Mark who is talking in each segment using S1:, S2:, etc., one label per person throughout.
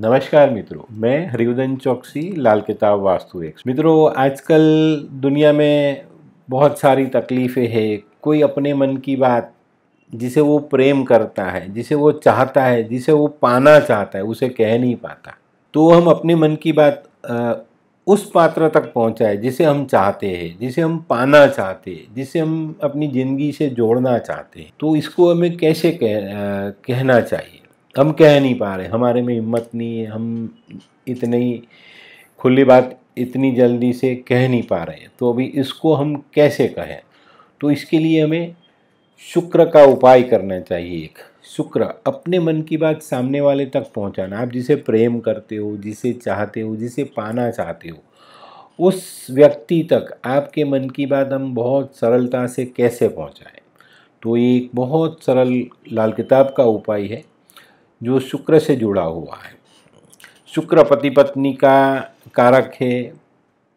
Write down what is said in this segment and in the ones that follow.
S1: नमस्कार मित्रों मैं हरिवदन चौकसी लाल किताब वास्तु एक्स मित्रों आजकल दुनिया में बहुत सारी तकलीफ़ें हैं कोई अपने मन की बात जिसे वो प्रेम करता है जिसे वो चाहता है जिसे वो पाना चाहता है उसे कह नहीं पाता तो हम अपने मन की बात आ, उस पात्र तक पहुँचाए जिसे हम चाहते हैं जिसे हम पाना चाहते हैं जिसे हम अपनी ज़िंदगी से जोड़ना चाहते हैं तो इसको हमें कैसे कह, आ, कहना चाहिए हम कह नहीं पा रहे हमारे में हिम्मत नहीं है हम इतनी खुली बात इतनी जल्दी से कह नहीं पा रहे तो अभी इसको हम कैसे कहें तो इसके लिए हमें शुक्र का उपाय करना चाहिए एक शुक्र अपने मन की बात सामने वाले तक पहुंचाना आप जिसे प्रेम करते हो जिसे चाहते हो जिसे पाना चाहते हो उस व्यक्ति तक आपके मन की बात हम बहुत सरलता से कैसे पहुंचाएं तो ये एक बहुत सरल लाल किताब का उपाय है जो शुक्र से जुड़ा हुआ है शुक्र पति पत्नी का कारक है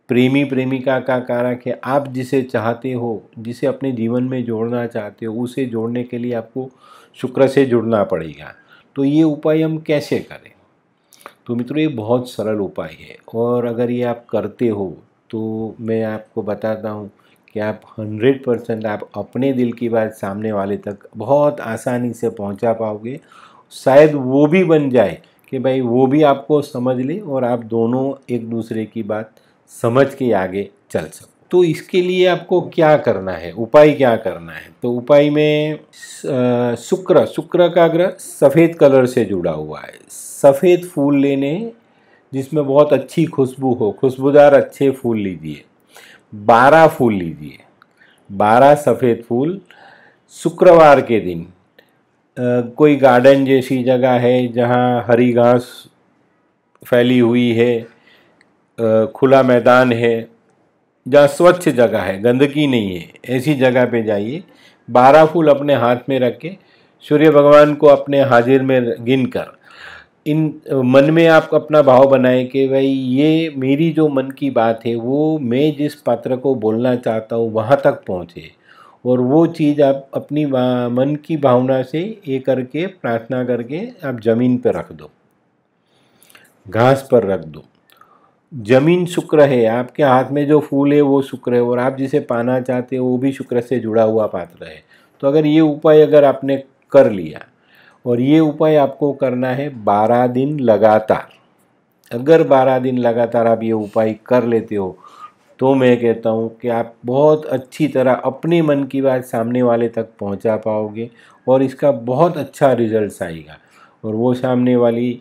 S1: प्रेमी प्रेमिका का कारक है आप जिसे चाहते हो जिसे अपने जीवन में जोड़ना चाहते हो उसे जोड़ने के लिए आपको शुक्र से जुड़ना पड़ेगा तो ये उपाय हम कैसे करें तो मित्रों ये बहुत सरल उपाय है और अगर ये आप करते हो तो मैं आपको बताता हूँ कि आप हंड्रेड परसेंट आप अपने दिल की बात सामने वाले तक बहुत आसानी से पहुँचा पाओगे शायद वो भी बन जाए कि भाई वो भी आपको समझ ले और आप दोनों एक दूसरे की बात समझ के आगे चल सको तो इसके लिए आपको क्या करना है उपाय क्या करना है तो उपाय में शुक्र शुक्र का ग्रह सफ़ेद कलर से जुड़ा हुआ है सफ़ेद फूल लेने जिसमें बहुत अच्छी खुशबू हो खुशबूदार अच्छे फूल लीजिए बारह फूल लीजिए बारह सफ़ेद फूल शुक्रवार के दिन कोई गार्डन जैसी जगह है जहाँ हरी घास फैली हुई है खुला मैदान है जहाँ स्वच्छ जगह है गंदगी नहीं है ऐसी जगह पे जाइए बारह फूल अपने हाथ में रख के सूर्य भगवान को अपने हाजिर में गिन कर इन मन में आप अपना भाव बनाएं कि भाई ये मेरी जो मन की बात है वो मैं जिस पात्र को बोलना चाहता हूँ वहाँ तक पहुँचे और वो चीज़ आप अपनी मन की भावना से ये करके प्रार्थना करके आप ज़मीन पर रख दो घास पर रख दो जमीन शुक्र है आपके हाथ में जो फूल है वो शुक्र है और आप जिसे पाना चाहते हो वो भी शुक्र से जुड़ा हुआ पात्र है तो अगर ये उपाय अगर आपने कर लिया और ये उपाय आपको करना है बारह दिन लगातार अगर बारह दिन लगातार आप ये उपाय कर लेते हो तो मैं कहता हूँ कि आप बहुत अच्छी तरह अपने मन की बात सामने वाले तक पहुँचा पाओगे और इसका बहुत अच्छा रिजल्ट आएगा और वो सामने वाली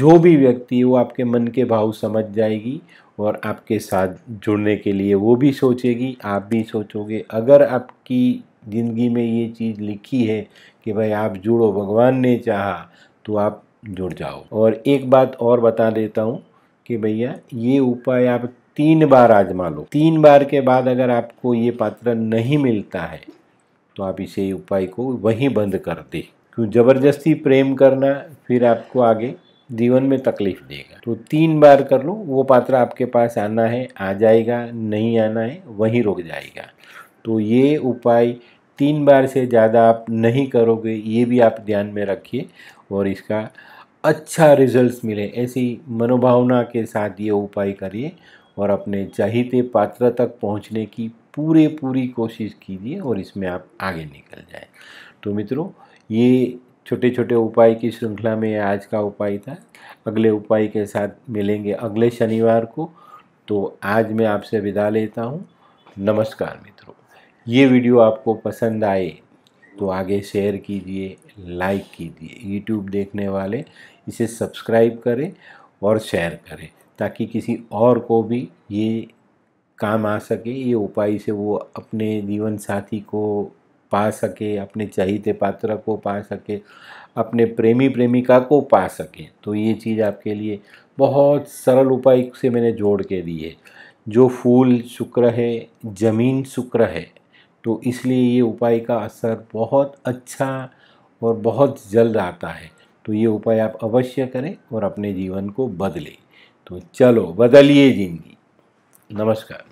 S1: जो भी व्यक्ति वो आपके मन के भाव समझ जाएगी और आपके साथ जुड़ने के लिए वो भी सोचेगी आप भी सोचोगे अगर आपकी ज़िंदगी में ये चीज़ लिखी है कि भाई आप जुड़ो भगवान ने चाहा तो आप जुड़ जाओ और एक बात और बता देता हूँ कि भैया ये उपाय आप तीन बार आजमा लो तीन बार के बाद अगर आपको ये पात्र नहीं मिलता है तो आप इसे उपाय को वहीं बंद कर दे क्यों ज़बरदस्ती प्रेम करना फिर आपको आगे जीवन में तकलीफ देगा तो तीन बार कर लो वो पात्र आपके पास आना है आ जाएगा नहीं आना है वहीं रुक जाएगा तो ये उपाय तीन बार से ज़्यादा आप नहीं करोगे ये भी आप ध्यान में रखिए और इसका अच्छा रिजल्ट्स मिले ऐसी मनोभावना के साथ ये उपाय करिए और अपने चाहते पात्र तक पहुंचने की पूरे पूरी कोशिश कीजिए और इसमें आप आगे निकल जाए तो मित्रों ये छोटे छोटे उपाय की श्रृंखला में आज का उपाय था अगले उपाय के साथ मिलेंगे अगले शनिवार को तो आज मैं आपसे विदा लेता हूँ नमस्कार मित्रों ये वीडियो आपको पसंद आए तो आगे शेयर कीजिए लाइक कीजिए यूट्यूब देखने वाले इसे सब्सक्राइब करें और शेयर करें ताकि किसी और को भी ये काम आ सके ये उपाय से वो अपने जीवन साथी को पा सके अपने चाहते पात्र को पा सके अपने प्रेमी प्रेमिका को पा सके तो ये चीज़ आपके लिए बहुत सरल उपाय से मैंने जोड़ के दी है जो फूल शुक्र है ज़मीन शुक्र है तो इसलिए ये उपाय का असर बहुत अच्छा और बहुत जल्द आता है तो ये उपाय आप अवश्य करें और अपने जीवन को बदलें तो चलो बदलिए जिंदगी नमस्कार